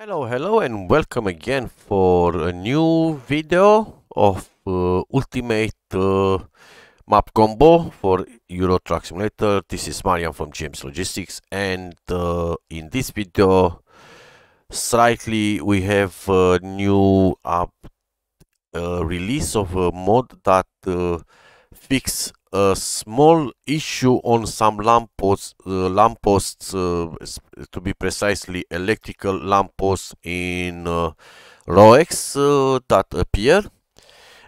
Hello, hello and welcome again for a new video of uh, Ultimate uh, Map Combo for Euro Truck Simulator. This is Marian from James Logistics and uh, in this video slightly we have a new uh, release of a mod that uh, fix a small issue on some lamp posts, uh, uh, to be precisely electrical lamp posts in uh, ROEX uh, that appear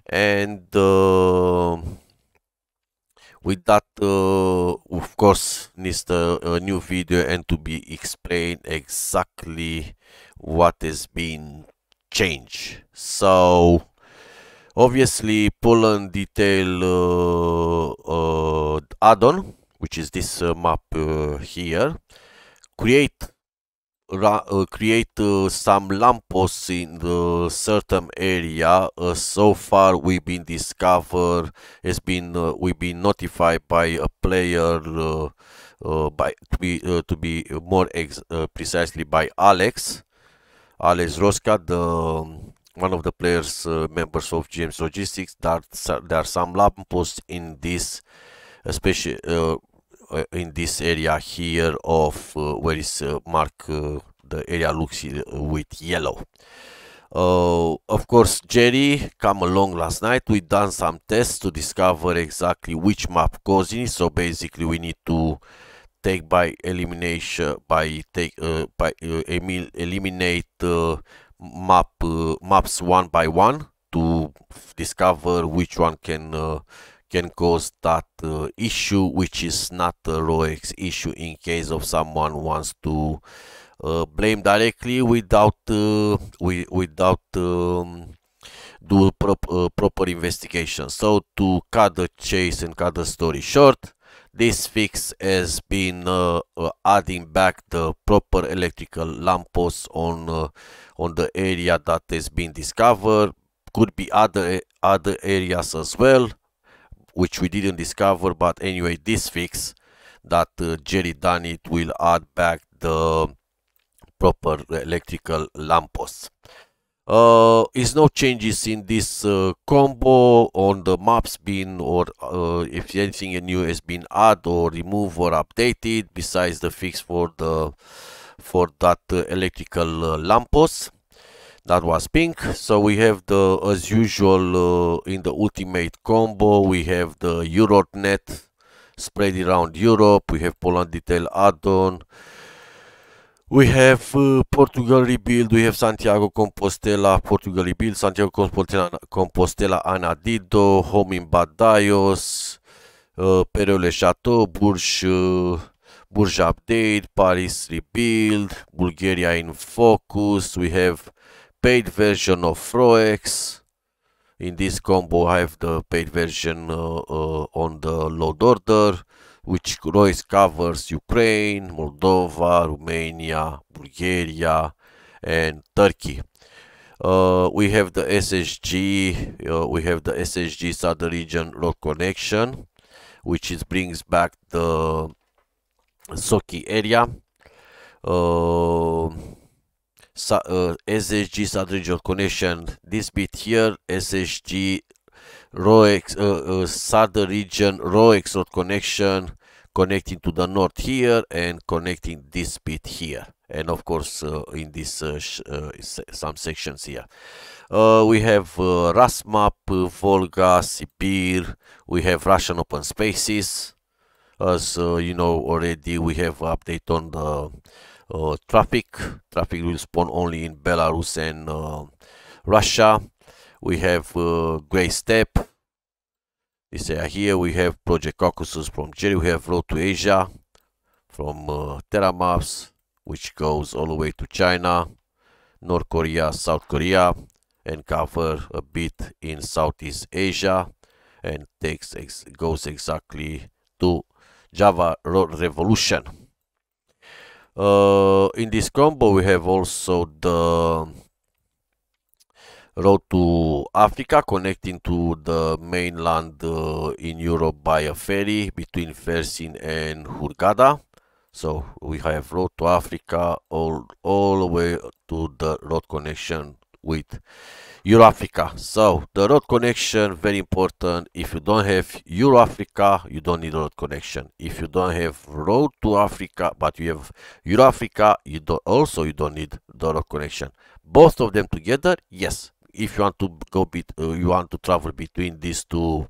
and uh, with that uh, of course needs a uh, new video and to be explained exactly what is being changed so Obviously, Poland detail uh, uh, add-on, which is this uh, map here. Create uh, create uh, some lampposts in the certain area. Uh, so far, we've been discovered. It's been we've been notified by a player, by to be to be more precisely by Alex, Alex Rosca, the um, one of the players uh, members of GM's Logistics. There are, there are some lampposts in this, especially uh, uh, in this area here of uh, where is uh, mark uh, the area looks uh, with yellow. of course, Jerry come along last night. We done some tests to discover exactly which map goes in. So basically, we need to take by elimination by take by eliminate map uh, maps one by one to discover which one can uh, can cause that uh, issue which is not a ROEX issue in case of someone wants to uh, blame directly without uh, without um, do prop uh, proper investigation so to cut the chase and cut the story short this fix has been uh, uh, adding back the proper electrical lampposts on uh, on the area that has been discovered. Could be other other areas as well, which we didn't discover. But anyway, this fix that uh, Jerry done it will add back the proper electrical lampposts uh, is no changes in this uh, combo on the maps been or uh, if anything new has been added or removed or updated besides the fix for the for that uh, electrical uh, lamppost that was pink so we have the as usual uh, in the ultimate combo we have the net spread around europe we have poland detail add-on we have uh, Portugal rebuild, we have Santiago Compostela, Portugal rebuild, Santiago Compostela, Compostela Anadido, Home in Badajoz, uh, Perele Chateau, Bourges, uh, Bourges Update, Paris rebuild, Bulgaria in focus, we have paid version of Froex. In this combo I have the paid version uh, uh on the load order which covers Ukraine, Moldova, Romania, Bulgaria, and Turkey. Uh, we have the SSG, uh, we have the SSG Southern Region Road Connection, which is brings back the Soki area. Um, uh, uh, SSG Southern Region Connection, this bit here, SSG Roex, uh, uh, southern region raw exode connection connecting to the north here and connecting this bit here and of course uh, in this uh, uh, some sections here uh, we have uh, Rasmap, uh, Volga, Sibir we have Russian open spaces as you know already we have update on the traffic traffic will spawn only in Belarus and Russia we have uh, Grey Steppe. This area ah, here we have Project Caucasus from Chile. We have Road to Asia from uh, Terra Maps, which goes all the way to China, North Korea, South Korea, and cover a bit in Southeast Asia, and takes ex goes exactly to Java Revolution. Uh, in this combo we have also the road to Africa, connecting to the mainland uh, in Europe by a ferry between Fersin and Hurgada. So we have road to Africa all all the way to the road connection with Euroafrica. So the road connection very important. If you don't have Euroafrica, you don't need road connection. If you don't have road to Africa, but you have Euroafrica, you don't also you don't need the road connection. Both of them together, yes, if you want to go uh, you want to travel between these two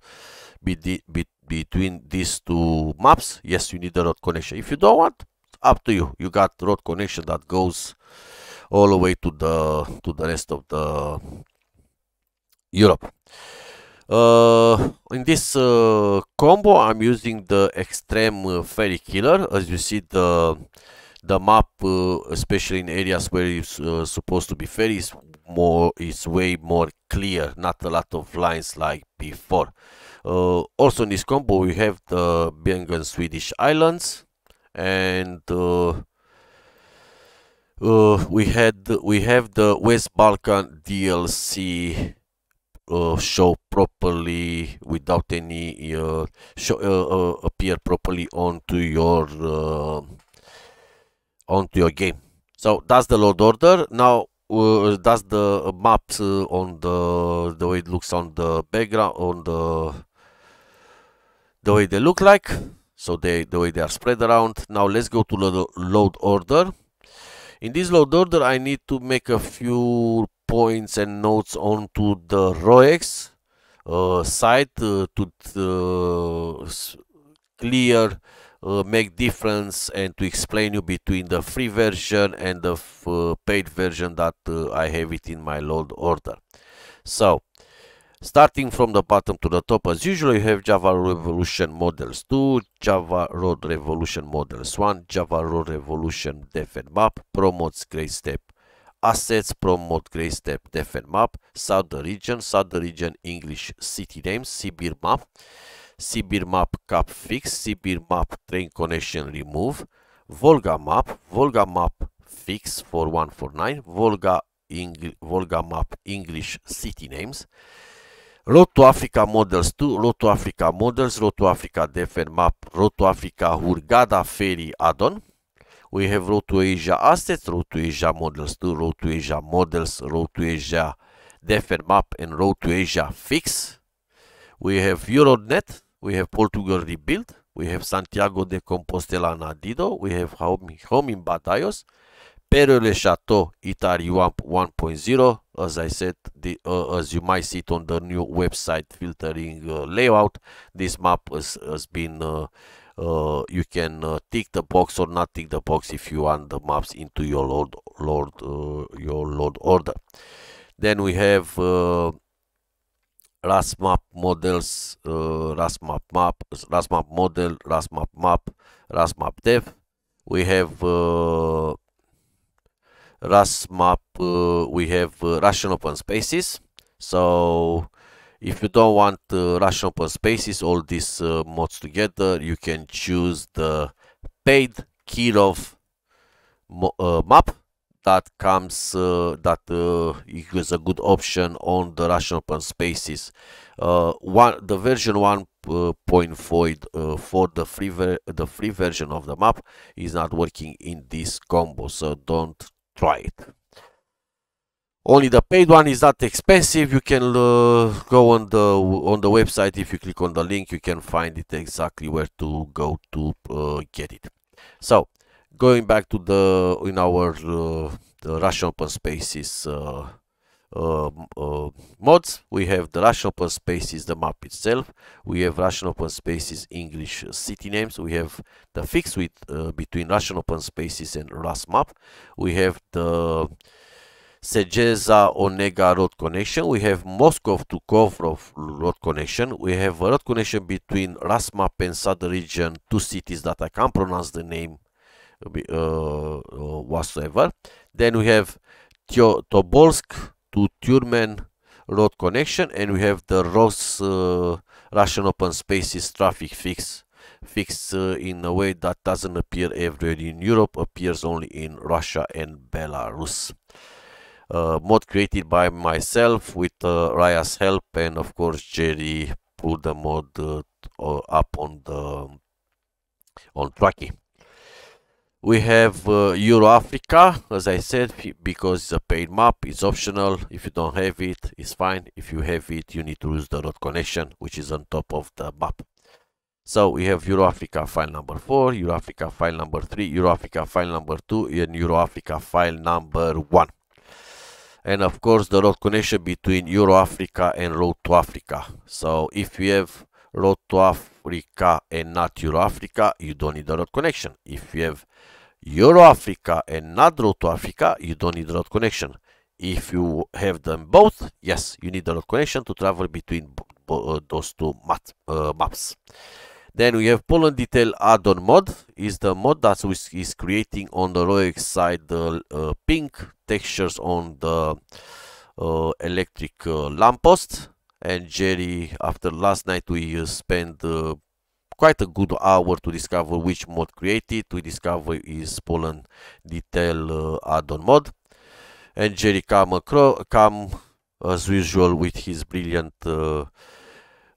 be, be, between these two maps yes you need a road connection if you don't want up to you you got road connection that goes all the way to the to the rest of the Europe uh, in this uh, combo I'm using the extreme fairy killer as you see the the map uh, especially in areas where it's uh, supposed to be fair is more is way more clear not a lot of lines like before uh, also in this combo we have the Bengan Swedish Islands and uh, uh, we had we have the West Balkan DLC uh, show properly without any uh, show, uh, uh appear properly onto your onto your game. So that's the load order. Now uh, that's the maps uh, on the the way it looks on the background on the the way they look like. So they the way they are spread around. Now let's go to the load order. In this load order, I need to make a few points and notes onto the ROEX uh, site uh, to uh, clear uh, make difference and to explain you between the free version and the uh, paid version that uh, I have it in my load order. So starting from the bottom to the top as usual you have Java Revolution Models 2, Java Road Revolution Models 1, Java Road Revolution Def and Map, Promotes Great Step Assets, Promote Great Step Def and Map, Southern Region, Southern Region English City Names, Sibir Map Sibir Map Cap Fix, Sibir Map Train Connection Remove, Volga Map, Volga Map Fix 4149, Volga, Ingl- Volga Map English City Names, Roto Africa Models 2, Roto Africa Models, Roto Africa Defer Map, Roto Africa hurgada Ferry addon, we have Road to Asia Assets, Road to Asia Models 2, Road to Asia Models, Road to Asia Defer Map and Road to Asia Fix. We have Euronet, we have Portugal Rebuild, we have Santiago de Compostela Nadido, we have Home, home in Batayos, Le Chateau Itariwamp 1.0, as I said, the, uh, as you might see it on the new website filtering uh, layout, this map has, has been, uh, uh you can uh, tick the box or not tick the box if you want the maps into your load, load, uh, your load order. Then we have map models, uh, RasMap map, map model, last map, map dev. We have uh, map. uh, we have uh, Russian open spaces. So if you don't want uh, Russian open spaces, all these uh, mods together, you can choose the paid Kirov mo map that comes uh, that uh, is a good option on the Russian open spaces. Uh, one the version 1.4 for the free the free version of the map is not working in this combo, so don't try it. Only the paid one is not expensive. You can uh, go on the on the website. If you click on the link, you can find it exactly where to go to uh, get it. So going back to the in our uh, the Russian open spaces uh, um, uh, mods. We have the Russian open spaces, the map itself. We have Russian open spaces, English uh, city names. We have the fix with uh, between Russian open spaces and Rus map. We have the Segeza Onega road connection. We have Moscow to Kovrov road connection. We have a road connection between RASMAP map and Sad region, two cities that I can't pronounce the name uh, uh, whatsoever. Then we have Tobolsk to Turmen road connection and we have the Ross, uh, Russian open spaces traffic fix fixed uh, in a way that doesn't appear everywhere in Europe, appears only in Russia and Belarus. Uh, mod created by myself with uh, Raya's help and of course Jerry pulled the mod uh, uh, up on the on Truckee we have uh, Euro Africa, as I said, because it's a paid map, it's optional. If you don't have it, it's fine. If you have it, you need to use the road connection, which is on top of the map. So we have Euro Africa file number 4, Euro Africa file number 3, Euro Africa file number 2, and Euro Africa file number 1. And of course, the road connection between Euro Africa and Road to Africa. So if you have Road to Africa and not Euro Africa, you don't need a road connection. If you have Euro Africa and NADRO to Africa, you don't need road connection. If you have them both, yes, you need the road connection to travel between uh, those two mat, uh, maps. Then we have Poland Detail add-on mod, is the mod that is creating on the ROEX side the uh, pink textures on the uh, electric uh, lamppost. And Jerry, after last night we spent quite a good hour to discover which mod created. To discover is Poland detail uh, add-on mod. And Jerry come come as usual with his brilliant uh,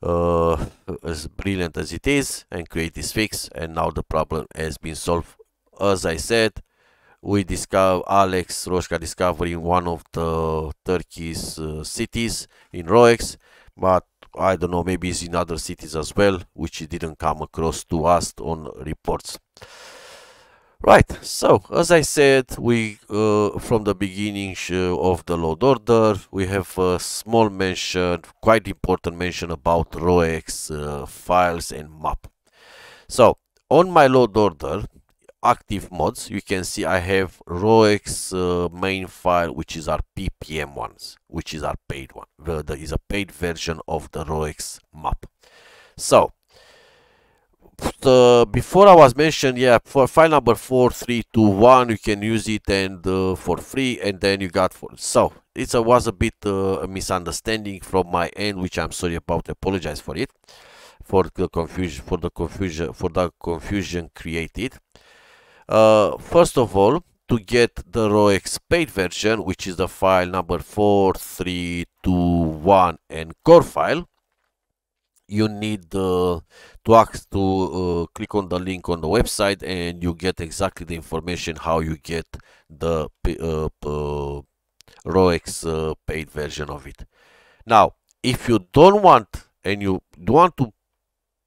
uh, as brilliant as it is and create this fix. and now the problem has been solved as I said we discover Alex Roshka discovering one of the Turkey's uh, cities in Roex but I don't know, maybe it's in other cities as well, which didn't come across to us on reports. Right, so as I said, we uh, from the beginning uh, of the load order, we have a small mention, quite important mention about ROEX uh, files and map. So on my load order, active mods you can see I have ROEX uh, main file which is our PPM ones which is our paid one Well, there is a paid version of the ROEX map so the before I was mentioned, yeah, for file number 4321, you can use it and uh, for free, and then you got for so it was a bit uh, a misunderstanding from my end, which I'm sorry about. Apologize for it, for the confusion, for the confusion, for the confusion created. Uh, first of all, to get the ROX paid version, which is the file number 4321 and core file, you need uh, to, ask to uh, click on the link on the website and you get exactly the information how you get the uh, ROX paid version of it. Now, if you don't want and you want to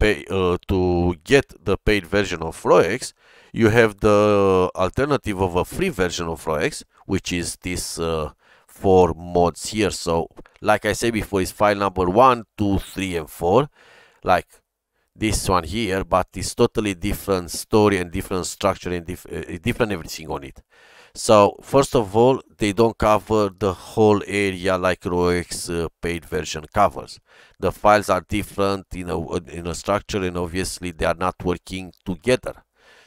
pay uh, to get the paid version of ROX, you have the alternative of a free version of RoX, which is this uh, four mods here. So like I said before, it's file number one, two, three, and four, like this one here, but it's totally different story and different structure and dif uh, different everything on it. So first of all, they don't cover the whole area like ROX uh, paid version covers. The files are different in a, in a structure and obviously they are not working together.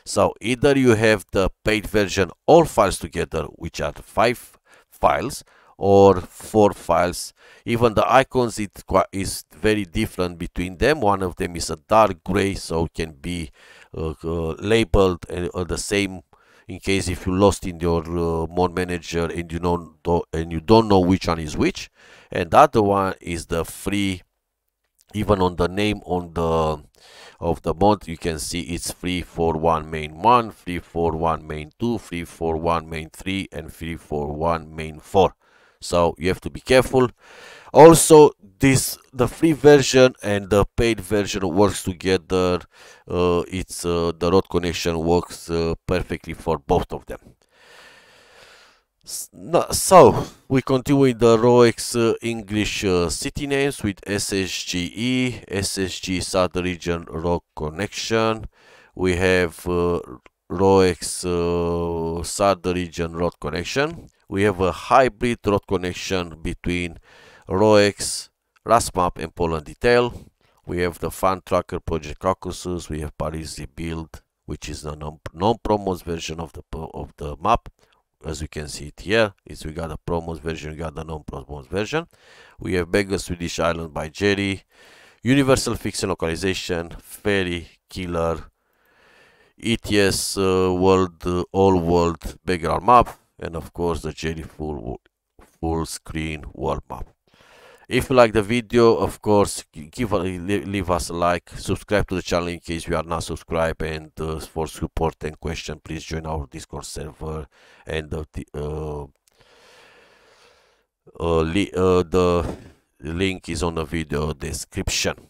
So either you have the paid version all files together, which are five files or four files. Even the icons it is very different between them. One of them is a dark gray, so it can be uh, uh, labeled uh, the same in case if you lost in your uh, mod manager and you don't and you don't know which one is which and the other one is the free even on the name on the of the month, you can see it's 341 main 1 one main 2 one main 3 and 341 main 4 so you have to be careful also this the free version and the paid version works together uh, it's uh, the road connection works uh, perfectly for both of them so, we continue with the ROEX uh, English uh, city names with SSGE, SSG South Region Road Connection. We have uh, ROEX uh, South Region Road Connection. We have a hybrid road connection between ROEX, RASMAP and Poland Detail. We have the Fun Tracker Project Caucasus. We have the Build, which is the non-promos version of the, of the map as we can see it here is we got a promos version we got the non-promos version we have Beggar Swedish Island by Jerry Universal Fix Localization Fairy Killer ETS uh, World uh, All World Background Map and of course the Jerry full full screen world map if you like the video of course give leave us a like subscribe to the channel in case you are not subscribed and uh, for support and question please join our discord server and uh, the uh, uh, uh the link is on the video description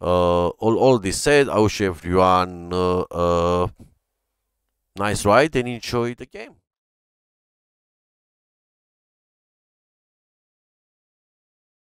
uh, all, all this said i wish everyone nice ride and enjoy the game